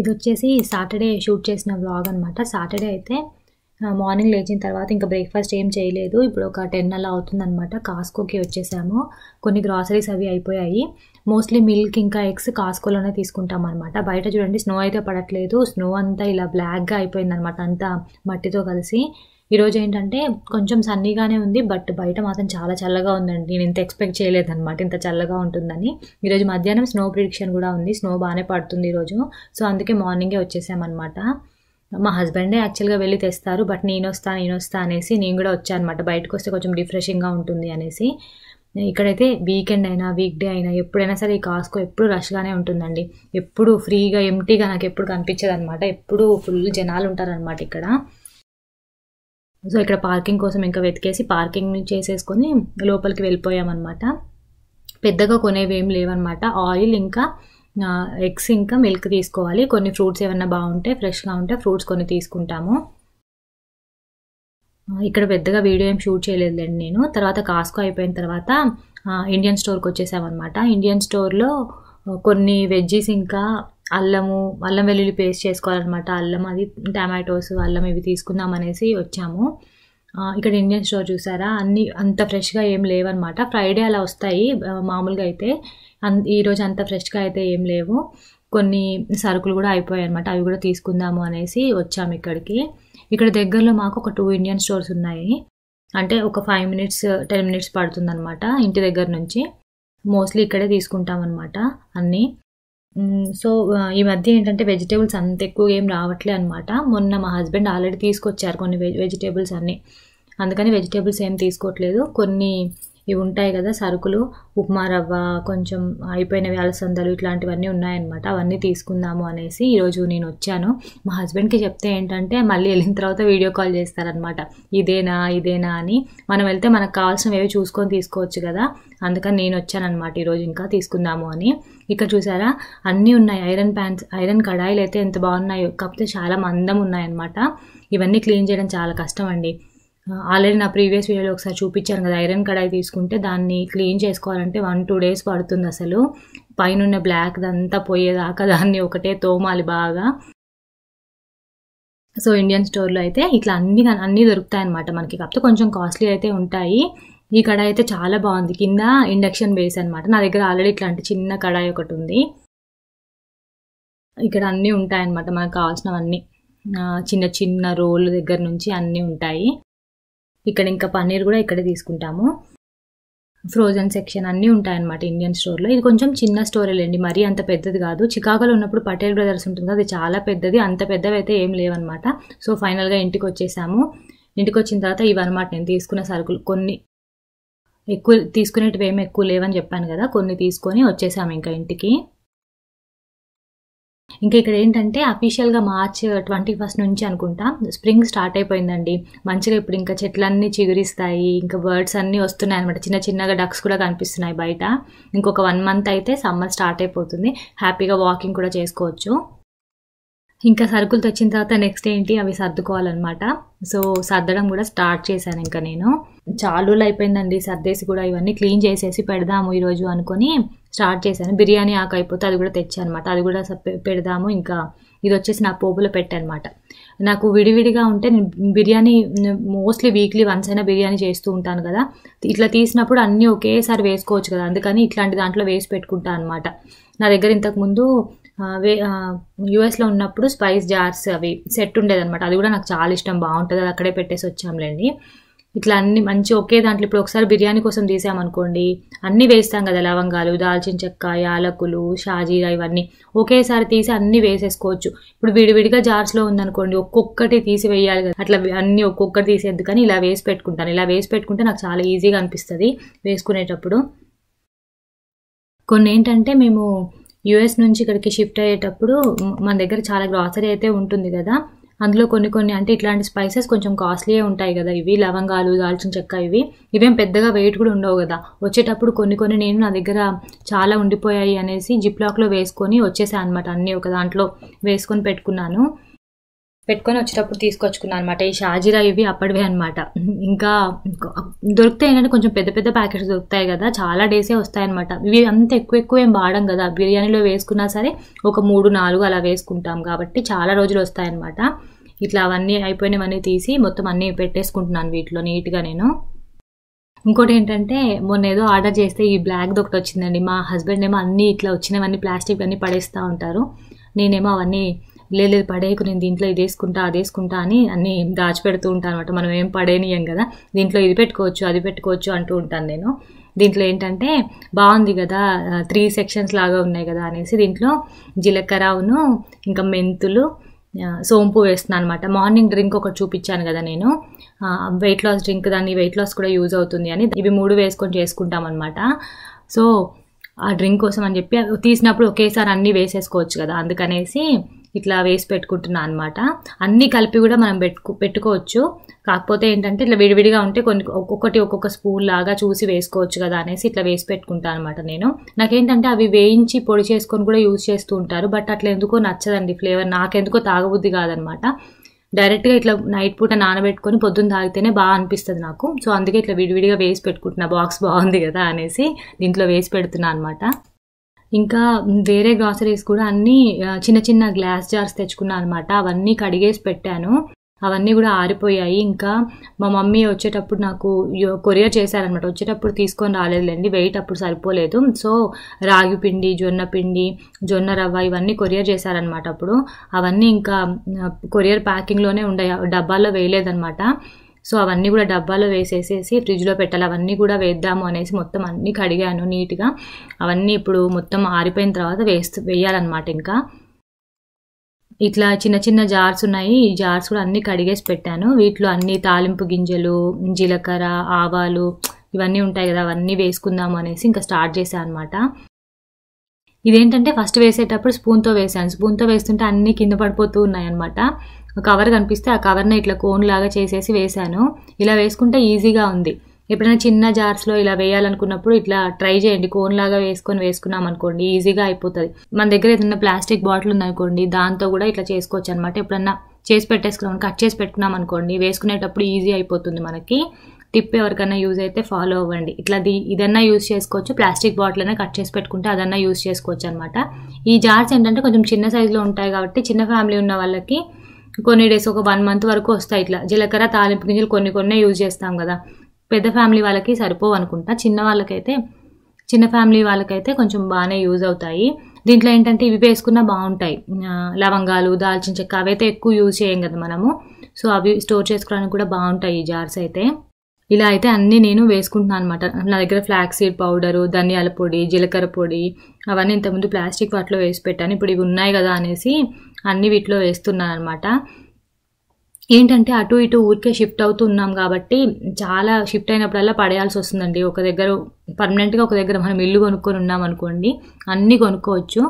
ఇది వచ్చేసి Saturday shoot చేసిన వ్లాగ్ అనమాట సాటర్డే అయితే మార్నింగ్ లేచిన తర్వాత ఇంకా బ్రేక్ఫాస్ట్ ఏం చేయలేదు ఇప్పుడు ఒక టెన్ అలా అవుతుందనమాట కాస్కోకి వచ్చేసాము కొన్ని గ్రాసరీస్ అవి అయిపోయాయి మోస్ట్లీ మిల్క్ ఇంకా ఎగ్స్ కాస్కోలోనే తీసుకుంటాం అనమాట బయట చూడండి స్నో అయితే పడట్లేదు స్నో అంతా ఇలా బ్లాక్గా అయిపోయిందనమాట అంతా మట్టితో కలిసి ఈరోజు ఏంటంటే కొంచెం సన్నీగానే ఉంది బట్ బయట మాత్రం చాలా చల్లగా ఉందండి నేను ఇంత ఎక్స్పెక్ట్ అనమాట ఇంత చల్లగా ఉంటుందని ఈరోజు మధ్యాహ్నం స్నో ప్రిడిక్షన్ కూడా ఉంది స్నో బాగానే పడుతుంది ఈరోజు సో అందుకే మార్నింగే వచ్చేసామన్నమాట మా హస్బెండే యాక్చువల్గా వెళ్ళి తెస్తారు బట్ నేను వస్తా నేను వస్తా అనేసి నేను కూడా వచ్చాను అనమాట బయటకు వస్తే కొంచెం రిఫ్రెషింగ్గా ఉంటుంది అనేసి ఇక్కడైతే వీకెండ్ అయినా వీక్ డే అయినా ఎప్పుడైనా సరే ఈ కాస్కో ఎప్పుడు రష్గానే ఉంటుందండి ఎప్పుడు ఫ్రీగా ఎంటీగా నాకు ఎప్పుడు కనిపించదు అనమాట ఎప్పుడు ఫుల్ జనాలు ఉంటారనమాట ఇక్కడ సో ఇక్కడ పార్కింగ్ కోసం ఇంకా వెతికేసి పార్కింగ్ చేసేసుకొని లోపలికి వెళ్ళిపోయామన్నమాట పెద్దగా కొనేవి ఏం లేవన్నమాట ఆయిల్ ఇంకా ఎగ్స్ ఇంకా మిల్క్ తీసుకోవాలి కొన్ని ఫ్రూట్స్ ఏమైనా బాగుంటే ఫ్రెష్గా ఉంటే ఫ్రూట్స్ కొన్ని తీసుకుంటాము ఇక్కడ పెద్దగా వీడియో ఏం షూట్ చేయలేదులేండి నేను తర్వాత కాస్కో అయిపోయిన తర్వాత ఇండియన్ స్టోర్కి వచ్చేసామన్నమాట ఇండియన్ స్టోర్లో కొన్ని వెజ్జీస్ ఇంకా అల్లము అల్లం వెల్లుల్లి పేస్ట్ చేసుకోవాలన్నమాట అల్లం అది టమాటోస్ అల్లం ఇవి తీసుకుందాం అనేసి వచ్చాము ఇక్కడ ఇండియన్ స్టోర్ చూసారా అన్ని అంత ఫ్రెష్గా ఏం లేవన్నమాట ఫ్రైడే అలా వస్తాయి మామూలుగా అయితే అన్ ఈరోజు అంత ఫ్రెష్గా అయితే ఏం లేవు కొన్ని సరుకులు కూడా అయిపోయాయి అనమాట అవి కూడా తీసుకుందాము అనేసి వచ్చాము ఇక్కడికి ఇక్కడ దగ్గరలో మాకు ఒక టూ ఇండియన్ స్టోర్స్ ఉన్నాయి అంటే ఒక ఫైవ్ మినిట్స్ టెన్ మినిట్స్ పడుతుందన్నమాట ఇంటి దగ్గర నుంచి మోస్ట్లీ ఇక్కడే తీసుకుంటాం అనమాట అన్నీ సో ఈ మధ్య ఏంటంటే వెజిటేబుల్స్ అంత ఎక్కువ ఏం రావట్లే అనమాట మొన్న మా హస్బెండ్ ఆల్రెడీ తీసుకొచ్చారు కొన్ని వెజిటేబుల్స్ అన్నీ అందుకని వెజిటేబుల్స్ ఏం తీసుకోవట్లేదు కొన్ని ఇవి ఉంటాయి కదా సరుకులు ఉప్మా రవ్వ కొంచెం అయిపోయిన అలసందలు ఇట్లాంటివన్నీ ఉన్నాయన్నమాట అవన్నీ తీసుకుందాము అనేసి ఈరోజు నేను వచ్చాను మా హస్బెండ్కి చెప్తే ఏంటంటే మళ్ళీ వెళ్ళిన తర్వాత వీడియో కాల్ చేస్తారనమాట ఇదేనా ఇదేనా అని మనం వెళ్తే మనకు కావాల్సినవి ఏవి చూసుకొని తీసుకోవచ్చు కదా అందుకని నేను వచ్చానమాట ఈరోజు ఇంకా తీసుకుందాము అని ఇక్కడ చూసారా అన్నీ ఉన్నాయి ఐరన్ ప్యాన్స్ ఐరన్ కడాయిలు అయితే ఎంత బాగున్నాయో కాకపోతే చాలా మందం ఉన్నాయన్నమాట ఇవన్నీ క్లీన్ చేయడం చాలా కష్టం అండి ఆల్రెడీ నా ప్రీవియస్ వీడియోలో ఒకసారి చూపించాను కదా ఐరన్ కడాయి తీసుకుంటే దాన్ని క్లీన్ చేసుకోవాలంటే వన్ టూ డేస్ పడుతుంది అసలు పైన బ్లాక్ అంతా పోయేదాకా దాన్ని ఒకటే తోమాలి బాగా సో ఇండియన్ స్టోర్లో అయితే ఇట్లా అన్ని అన్నీ దొరుకుతాయి అనమాట మనకి కాకపోతే కొంచెం కాస్ట్లీ అయితే ఉంటాయి ఈ కడాయి అయితే చాలా బాగుంది కింద ఇండక్షన్ బేస్ అనమాట నా దగ్గర ఆల్రెడీ ఇట్లాంటి చిన్న కడాయి ఒకటి ఉంది ఇక్కడ అన్నీ ఉంటాయన్నమాట మనకు కావాల్సినవన్నీ చిన్న చిన్న రోల్ దగ్గర నుంచి అన్నీ ఉంటాయి ఇక్కడ ఇంకా పన్నీర్ కూడా ఇక్కడే తీసుకుంటాము ఫ్రోజన్ సెక్షన్ అన్నీ ఉంటాయన్నమాట ఇండియన్ స్టోర్లో ఇది కొంచెం చిన్న స్టోరేలేండి మరీ అంత పెద్దది కాదు చికాగోలో ఉన్నప్పుడు పటేల్ బ్రదర్స్ ఉంటుంది అది చాలా పెద్దది అంత పెద్దవి అయితే ఏం లేవన్నమాట సో ఫైనల్గా ఇంటికి వచ్చేసాము ఇంటికి వచ్చిన తర్వాత ఇవన్నమాట నేను తీసుకున్న సరుకులు కొన్ని ఎక్కువ తీసుకునేటివి ఏమి ఎక్కువ లేవని చెప్పాను కదా కొన్ని తీసుకొని వచ్చేసాము ఇంకా ఇంటికి ఇంకా ఇక్కడ ఏంటంటే అఫీషియల్గా మార్చ్ ట్వంటీ ఫస్ట్ నుంచి అనుకుంటా స్ప్రింగ్ స్టార్ట్ అయిపోయిందండి మంచిగా ఇప్పుడు ఇంకా చెట్లన్నీ చిగురిస్తాయి ఇంకా బర్డ్స్ అన్నీ వస్తున్నాయి అనమాట చిన్న చిన్నగా డక్స్ కూడా కనిపిస్తున్నాయి బయట ఇంకొక వన్ మంత్ అయితే సమ్మర్ స్టార్ట్ అయిపోతుంది హ్యాపీగా వాకింగ్ కూడా చేసుకోవచ్చు ఇంకా సరుకులు తెచ్చిన తర్వాత నెక్స్ట్ ఏంటి అవి సర్దుకోవాలన్నమాట సో సర్దడం కూడా స్టార్ట్ చేశాను ఇంకా నేను చాలులు అయిపోయిందండి సర్దేసి కూడా ఇవన్నీ క్లీన్ చేసేసి పెడదాము ఈరోజు అనుకొని స్టార్ట్ చేశాను బిర్యానీ ఆకు అయిపోతే అది కూడా తెచ్చాను అనమాట అది కూడా పెడదాము ఇంకా ఇది వచ్చేసి నా పోపులో అనమాట నాకు విడివిడిగా ఉంటే నేను బిర్యానీ మోస్ట్లీ వీక్లీ వన్స్ అయినా బిర్యానీ చేస్తూ ఉంటాను కదా ఇట్లా తీసినప్పుడు అన్నీ ఒకేసారి వేసుకోవచ్చు కదా అందుకని ఇట్లాంటి దాంట్లో వేసి పెట్టుకుంటాను అనమాట నా దగ్గర ఇంతకుముందు యూఎస్లో ఉన్నప్పుడు స్పైస్ జార్స్ అవి సెట్ ఉండేదన్నమాట అది కూడా నాకు చాలా ఇష్టం బాగుంటుంది అది అక్కడే పెట్టేసి వచ్చాంలేండి ఇట్లా అన్ని మంచి ఒకే దాంట్లో ఇప్పుడు ఒకసారి బిర్యానీ కోసం తీసామనుకోండి అన్నీ వేస్తాం కదా లవంగాలు దాల్చిన చెక్క యాలకులు షాజీరా ఇవన్నీ ఒకేసారి తీసి అన్నీ వేసేసుకోవచ్చు ఇప్పుడు విడివిడిగా జార్స్లో ఉందనుకోండి ఒక్కొక్కటి తీసి వేయాలి కదా అట్లా అన్నీ ఒక్కొక్కటి తీసేద్దు కానీ ఇలా వేసి పెట్టుకుంటాను ఇలా వేసి పెట్టుకుంటే నాకు చాలా ఈజీగా అనిపిస్తుంది వేసుకునేటప్పుడు కొన్ని ఏంటంటే మేము యుఎస్ నుంచి ఇక్కడికి షిఫ్ట్ అయ్యేటప్పుడు మన దగ్గర చాలా గ్రాసరీ అయితే ఉంటుంది కదా అందులో కొన్ని కొన్ని అంటే ఇట్లాంటి స్పైసెస్ కొంచెం కాస్ట్లీయే ఉంటాయి కదా ఇవి లవంగాలు దాల్చిన చెక్క ఇవి ఇవేం పెద్దగా వెయిట్ కూడా ఉండవు కదా వచ్చేటప్పుడు కొన్ని కొన్ని నేను నా దగ్గర చాలా ఉండిపోయాయి అనేసి జిప్లాక్లో వేసుకొని వచ్చేసాను అనమాట అన్నీ ఒక దాంట్లో వేసుకొని పెట్టుకున్నాను పెట్టుకొని వచ్చేటప్పుడు తీసుకొచ్చుకున్నాను అనమాట ఈ షాజీరా ఇవి అప్పటివే అనమాట ఇంకా దొరుకుతాయి ఏంటంటే కొంచెం పెద్ద పెద్ద ప్యాకెట్స్ దొరుకుతాయి కదా చాలా డేసే వస్తాయి అనమాట ఇవి అంత ఎక్కువ ఎక్కువ ఏం వాడం కదా బిర్యానీలో వేసుకున్నా సరే ఒక మూడు నాలుగు అలా వేసుకుంటాం కాబట్టి చాలా రోజులు వస్తాయన్నమాట ఇట్లా అవన్నీ అయిపోయినవన్నీ తీసి మొత్తం అన్నీ పెట్టేసుకుంటున్నాను వీటిలో నీట్గా నేను ఇంకోటి ఏంటంటే మొన్న ఏదో ఆర్డర్ చేస్తే ఈ బ్లాక్ది ఒకటి వచ్చిందండి మా హస్బెండ్ ఏమో అన్నీ ఇట్లా వచ్చినవన్నీ ప్లాస్టిక్ అన్నీ పడేస్తూ ఉంటారు నేనేమో అవన్నీ లేదు పడేయకు నేను దీంట్లో ఇది వేసుకుంటా అది వేసుకుంటా అని అన్ని దాచిపెడుతూ ఉంటాను అనమాట మనం ఏం పడేనియం కదా దీంట్లో ఇది పెట్టుకోవచ్చు అది పెట్టుకోవచ్చు అంటూ ఉంటాను నేను దీంట్లో ఏంటంటే బాగుంది కదా త్రీ సెక్షన్స్ లాగా ఉన్నాయి కదా అనేసి దీంట్లో జీలకర్రను ఇంకా మెంతులు సోంపు వేస్తున్నాను అనమాట మార్నింగ్ డ్రింక్ ఒకటి చూపించాను కదా నేను వెయిట్ లాస్ డ్రింక్ దాన్ని వెయిట్ లాస్ కూడా యూజ్ అవుతుంది అని ఇవి మూడు వేసుకొని చేసుకుంటాం అనమాట సో ఆ డ్రింక్ కోసం అని చెప్పి తీసినప్పుడు ఒకేసారి అన్నీ వేసేసుకోవచ్చు కదా అందుకనేసి ఇట్లా వేసి పెట్టుకుంటున్నాను అనమాట అన్నీ కలిపి కూడా మనం పెట్టుకు పెట్టుకోవచ్చు కాకపోతే ఏంటంటే ఇట్లా విడివిడిగా ఉంటే కొన్ని ఒక్కొక్కటి ఒక్కొక్క స్పూన్ లాగా చూసి వేసుకోవచ్చు కదా అనేసి ఇట్లా వేసి పెట్టుకుంటాను అనమాట నేను నాకేంటంటే అవి వేయించి పొడి చేసుకొని కూడా యూజ్ చేస్తూ ఉంటారు బట్ అట్లా ఎందుకో నచ్చదండి ఫ్లేవర్ నాకెందుకో తాగబుద్ధి కాదనమాట డైరెక్ట్గా ఇట్లా నైట్ పూట నానబెట్టుకొని పొద్దున్న తాగితేనే బాగా అనిపిస్తుంది నాకు సో అందుకే ఇట్లా విడివిడిగా వేసి పెట్టుకుంటున్నా బాక్స్ బాగుంది కదా అనేసి దీంట్లో వేసి పెడుతున్నా అనమాట ఇంకా వేరే గ్రాసరీస్ కూడా అన్నీ చిన్న చిన్న గ్లాస్ జార్స్ తెచ్చుకున్నాను అనమాట అవన్నీ కడిగేసి పెట్టాను అవన్నీ కూడా ఆరిపోయాయి ఇంకా మా మమ్మీ వచ్చేటప్పుడు నాకు కొరియర్ చేశారనమాట వచ్చేటప్పుడు తీసుకొని రాలేదులేండి వెయిట్ అప్పుడు సరిపోలేదు సో రాగి పిండి జొన్న పిండి జొన్న రవ్వ ఇవన్నీ కొరియర్ చేశారనమాట అప్పుడు అవన్నీ ఇంకా కొరియర్ ప్యాకింగ్లోనే ఉండే డబ్బాల్లో వేయలేదనమాట సో అవన్నీ కూడా డబ్బాలో వేసేసేసి ఫ్రిడ్జ్లో పెట్టాలి అవన్నీ కూడా వేద్దాము అనేసి మొత్తం అన్నీ కడిగాను నీట్గా అవన్నీ ఇప్పుడు మొత్తం ఆరిపోయిన తర్వాత వేస్తూ వేయాలన్నమాట ఇంకా ఇట్లా చిన్న చిన్న జార్స్ ఉన్నాయి ఈ జార్స్ కూడా అన్నీ కడిగేసి పెట్టాను వీటిలో అన్ని తాలింపు గింజలు జీలకర్ర ఆవాలు ఇవన్నీ ఉంటాయి కదా అవన్నీ వేసుకుందాము అనేసి ఇంకా స్టార్ట్ చేశాను అనమాట ఇదేంటంటే ఫస్ట్ వేసేటప్పుడు స్పూన్తో వేసాను స్పూన్తో వేస్తుంటే అన్నీ కింద పడిపోతూ ఉన్నాయి అనమాట కవర్ కనిపిస్తే ఆ కవర్ని ఇట్లా కోన్ లాగా చేసేసి వేశాను ఇలా వేసుకుంటే ఈజీగా ఉంది ఎప్పుడైనా చిన్న జార్స్లో ఇలా వేయాలనుకున్నప్పుడు ఇట్లా ట్రై చేయండి కోన్ లాగా వేసుకొని వేసుకున్నాం అనుకోండి ఈజీగా అయిపోతుంది మన దగ్గర ఏదైనా ప్లాస్టిక్ బాటిల్ ఉందనుకోండి దాంతో కూడా ఇట్లా చేసుకోవచ్చు అనమాట ఎప్పుడన్నా చేసి పెట్టేసుకున్నాం కట్ చేసి పెట్టుకున్నాం అనుకోండి వేసుకునేటప్పుడు ఈజీ అయిపోతుంది మనకి టిప్ ఎవరికైనా యూజ్ అయితే ఫాలో అవ్వండి ఇట్లా ది ఇదన్నా యూజ్ చేసుకోవచ్చు ప్లాస్టిక్ బాటిల్ అయినా కట్ చేసి పెట్టుకుంటే అదన్నా యూజ్ చేసుకోవచ్చు అనమాట ఈ జార్స్ ఏంటంటే కొంచెం చిన్న సైజులో ఉంటాయి కాబట్టి చిన్న ఫ్యామిలీ ఉన్న వాళ్ళకి కొన్ని డేస్ ఒక వన్ మంత్ వరకు వస్తాయి ఇట్లా జీలకర్ర తాలింపు గింజలు కొన్ని కొన్ని యూజ్ చేస్తాం కదా పెద్ద ఫ్యామిలీ వాళ్ళకి సరిపోవు అనుకుంటా చిన్న వాళ్ళకైతే చిన్న ఫ్యామిలీ వాళ్ళకైతే కొంచెం బాగానే యూజ్ అవుతాయి దీంట్లో ఏంటంటే ఇవి వేసుకున్నా బాగుంటాయి లవంగాలు దాల్చిన చెక్క అవైతే ఎక్కువ యూజ్ చేయం కదా మనము సో అవి స్టోర్ చేసుకోవడానికి కూడా బాగుంటాయి ఈ జార్స్ అయితే ఇలా అయితే అన్నీ నేను వేసుకుంటున్నాను అనమాట నా దగ్గర ఫ్లాక్స్ సీడ్ పౌడరు ధనియాల పొడి జీలకర్ర పొడి అవన్నీ ఇంతకుముందు ప్లాస్టిక్ వాటిలో వేసి పెట్టాను ఇప్పుడు ఇవి ఉన్నాయి కదా అనేసి అన్ని వీటిలో వేస్తున్నాను అనమాట ఏంటంటే అటు ఇటు ఊరికే షిఫ్ట్ అవుతున్నాం కాబట్టి చాలా షిఫ్ట్ అయినప్పుడల్లా పడేయాల్సి వస్తుందండి ఒక దగ్గర పర్మనెంట్గా ఒక దగ్గర మనం ఇల్లు కొనుక్కొని ఉన్నాం అనుకోండి అన్నీ కొనుక్కోవచ్చు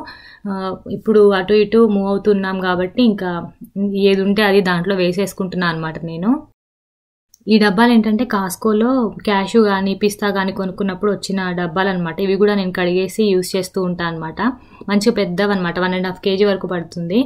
ఇప్పుడు అటు ఇటు మూవ్ అవుతున్నాం కాబట్టి ఇంకా ఏది ఉంటే అది దాంట్లో వేసేసుకుంటున్నాను అనమాట నేను ఈ డబ్బాలు ఏంటంటే కాస్కోలో క్యాషు కానీ పిస్తా కానీ కొనుక్కున్నప్పుడు వచ్చిన డబ్బాలు అనమాట ఇవి కూడా నేను కడిగేసి యూస్ చేస్తూ ఉంటాను అనమాట మంచిగా అనమాట వన్ అండ్ హాఫ్ కేజీ వరకు పడుతుంది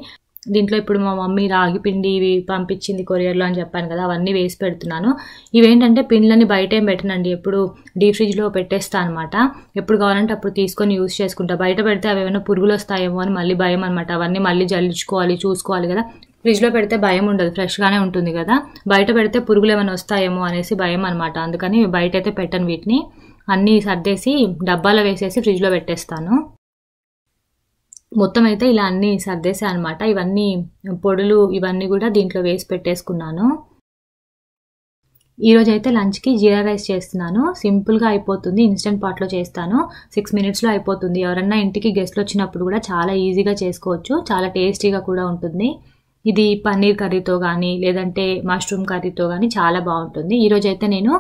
దీంట్లో ఇప్పుడు మా మమ్మీ రాగి పిండి ఇవి పంపించింది కొరియర్లో అని చెప్పాను కదా అవన్నీ వేసి పెడుతున్నాను ఇవేంటంటే పిండ్లని బయట ఏం పెట్టనండి ఎప్పుడు డీప్ ఫ్రిడ్జ్లో పెట్టేస్తా అనమాట ఎప్పుడు కావాలంటే అప్పుడు తీసుకొని యూస్ చేసుకుంటా బయట పెడితే అవి ఏమైనా పురుగులు వస్తాయేమో అని మళ్ళీ భయం అనమాట అవన్నీ మళ్ళీ జల్లించుకోవాలి చూసుకోవాలి కదా ఫ్రిడ్జ్లో పెడితే భయం ఉండదు ఫ్రెష్గానే ఉంటుంది కదా బయట పెడితే పురుగులు ఏమైనా వస్తాయేమో అనేసి భయం అనమాట అందుకని బయట అయితే పెట్టను వీటిని అన్నీ సర్దేసి డబ్బాలో వేసేసి ఫ్రిడ్జ్లో పెట్టేస్తాను మొత్తం అయితే ఇలా అన్నీ సర్దేసా అనమాట ఇవన్నీ పొడులు ఇవన్నీ కూడా దీంట్లో వేసి పెట్టేసుకున్నాను ఈరోజు అయితే లంచ్కి జీరా రైస్ చేస్తున్నాను సింపుల్గా అయిపోతుంది ఇన్స్టెంట్ పాట్లో చేస్తాను సిక్స్ మినిట్స్లో అయిపోతుంది ఎవరన్నా ఇంటికి గెస్ట్లు వచ్చినప్పుడు కూడా చాలా ఈజీగా చేసుకోవచ్చు చాలా టేస్టీగా కూడా ఉంటుంది ఇది పన్నీర్ కర్రీతో కానీ లేదంటే మష్రూమ్ కర్రీతో కానీ చాలా బాగుంటుంది ఈరోజు అయితే నేను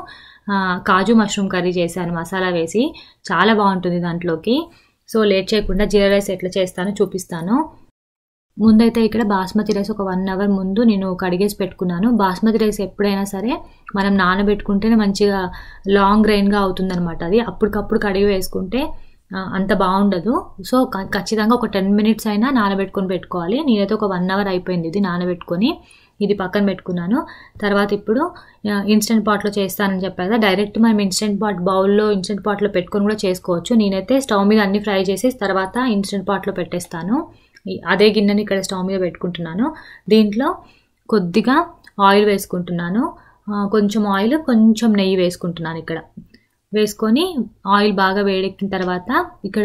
కాజు మష్రూమ్ కర్రీ చేశాను మసాలా వేసి చాలా బాగుంటుంది దాంట్లోకి సో లేట్ చేయకుండా జీరా రైస్ ఎట్లా చేస్తానో చూపిస్తాను ముందైతే ఇక్కడ బాస్మతి రైస్ ఒక వన్ అవర్ ముందు నేను కడిగేసి పెట్టుకున్నాను బాస్మతి రైస్ ఎప్పుడైనా సరే మనం నానబెట్టుకుంటేనే మంచిగా లాంగ్ గ్రైన్గా అవుతుందనమాట అది అప్పటికప్పుడు కడిగి వేసుకుంటే అంత బాగుండదు సో ఖచ్చితంగా ఒక టెన్ మినిట్స్ అయినా నానబెట్టుకొని పెట్టుకోవాలి నేనైతే ఒక వన్ అవర్ అయిపోయింది ఇది నానబెట్టుకొని ఇది పక్కన పెట్టుకున్నాను తర్వాత ఇప్పుడు ఇన్స్టెంట్ పాట్లో చేస్తానని చెప్పారు డైరెక్ట్ మనం ఇన్స్టెంట్ పాట్ బౌల్లో ఇన్స్టెంట్ పాట్లో పెట్టుకొని కూడా చేసుకోవచ్చు నేనైతే స్టవ్ మీద అన్ని ఫ్రై చేసి తర్వాత ఇన్స్టెంట్ పాట్లో పెట్టేస్తాను అదే గిన్నెని ఇక్కడ స్టవ్ మీద పెట్టుకుంటున్నాను దీంట్లో కొద్దిగా ఆయిల్ వేసుకుంటున్నాను కొంచెం ఆయిల్ కొంచెం నెయ్యి వేసుకుంటున్నాను ఇక్కడ వేసుకొని ఆయిల్ బాగా వేడెక్కిన తర్వాత ఇక్కడ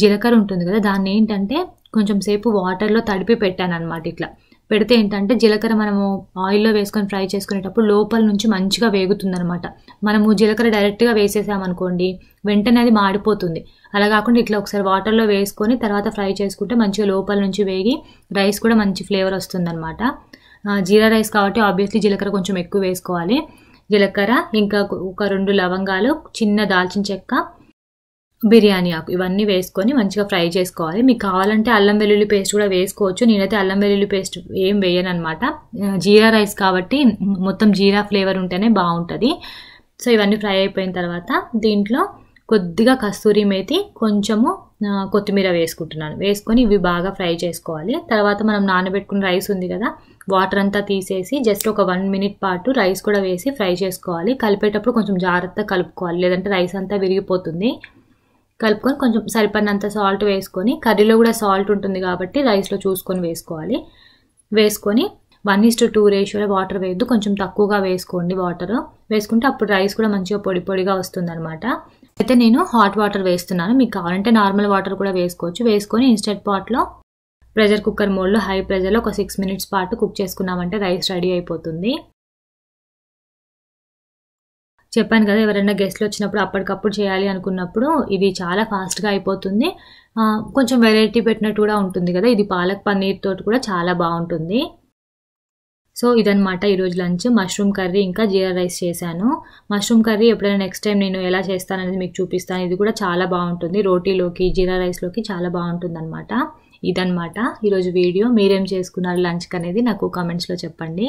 జీలకర్ర ఉంటుంది కదా దాన్ని ఏంటంటే కొంచెం సేపు వాటర్లో తడిపి పెట్టాను అనమాట ఇట్లా పెడితే ఏంటంటే జీలకర్ర మనము ఆయిల్లో వేసుకొని ఫ్రై చేసుకునేటప్పుడు లోపల నుంచి మంచిగా వేగుతుందనమాట మనము జీలకర్ర డైరెక్ట్గా వేసేసామనుకోండి వెంటనే అది మాడిపోతుంది అలా కాకుండా ఇట్లా ఒకసారి వాటర్లో వేసుకొని తర్వాత ఫ్రై చేసుకుంటే మంచిగా లోపల నుంచి వేగి రైస్ కూడా మంచి ఫ్లేవర్ వస్తుందన్నమాట జీరా రైస్ కాబట్టి ఆబ్వియస్లీ జీలకర్ర కొంచెం ఎక్కువ వేసుకోవాలి జీలకర్ర ఇంకా ఒక రెండు లవంగాలు చిన్న దాల్చిన చెక్క బిర్యానీ ఆకు ఇవన్నీ వేసుకొని మంచిగా ఫ్రై చేసుకోవాలి మీకు కావాలంటే అల్లం వెల్లుల్లి పేస్ట్ కూడా వేసుకోవచ్చు నేనైతే అల్లం వెల్లుల్లి పేస్ట్ ఏం వేయను అనమాట జీరా రైస్ కాబట్టి మొత్తం జీరా ఫ్లేవర్ ఉంటేనే బాగుంటుంది సో ఇవన్నీ ఫ్రై అయిపోయిన తర్వాత దీంట్లో కొద్దిగా కస్తూరి మేతి కొంచెము కొత్తిమీర వేసుకుంటున్నాను వేసుకొని ఇవి బాగా ఫ్రై చేసుకోవాలి తర్వాత మనం నానబెట్టుకున్న రైస్ ఉంది కదా వాటర్ అంతా తీసేసి జస్ట్ ఒక వన్ మినిట్ పాటు రైస్ కూడా వేసి ఫ్రై చేసుకోవాలి కలిపేటప్పుడు కొంచెం జాగ్రత్తగా కలుపుకోవాలి లేదంటే రైస్ అంతా విరిగిపోతుంది కలుపుకొని కొంచెం సరిపడినంత సాల్ట్ వేసుకొని కర్రీలో కూడా సాల్ట్ ఉంటుంది కాబట్టి రైస్లో చూసుకొని వేసుకోవాలి వేసుకొని వన్ ఈస్ టు టూ రేషియోలో వాటర్ వేయద్దు కొంచెం తక్కువగా వేసుకోండి వాటర్ వేసుకుంటే అప్పుడు రైస్ కూడా మంచిగా పొడి పొడిగా అనమాట అయితే నేను హాట్ వాటర్ వేస్తున్నాను మీకు కావాలంటే నార్మల్ వాటర్ కూడా వేసుకోవచ్చు వేసుకొని ఇన్స్టెంట్ పాట్లో ప్రెషర్ కుక్కర్ మోడ్లో హై ప్రెజర్లో ఒక సిక్స్ మినిట్స్ పాటు కుక్ చేసుకున్నామంటే రైస్ రెడీ అయిపోతుంది చెప్పాను కదా ఎవరైనా గెస్ట్లు వచ్చినప్పుడు అప్పటికప్పుడు చేయాలి అనుకున్నప్పుడు ఇది చాలా ఫాస్ట్గా అయిపోతుంది కొంచెం వెరైటీ పెట్టినట్టు కూడా ఉంటుంది కదా ఇది పాలక్ పన్నీర్ తోటి కూడా చాలా బాగుంటుంది సో ఇదనమాట ఈరోజు లంచ్ మష్రూమ్ కర్రీ ఇంకా జీరా రైస్ చేశాను మష్రూమ్ కర్రీ ఎప్పుడైనా నెక్స్ట్ టైం నేను ఎలా చేస్తాననేది మీకు చూపిస్తాను ఇది కూడా చాలా బాగుంటుంది రోటీలోకి జీరా రైస్లోకి చాలా బాగుంటుంది అనమాట ఇదనమాట ఈరోజు వీడియో మీరేం చేసుకున్నారు లంచ్కి అనేది నాకు కామెంట్స్లో చెప్పండి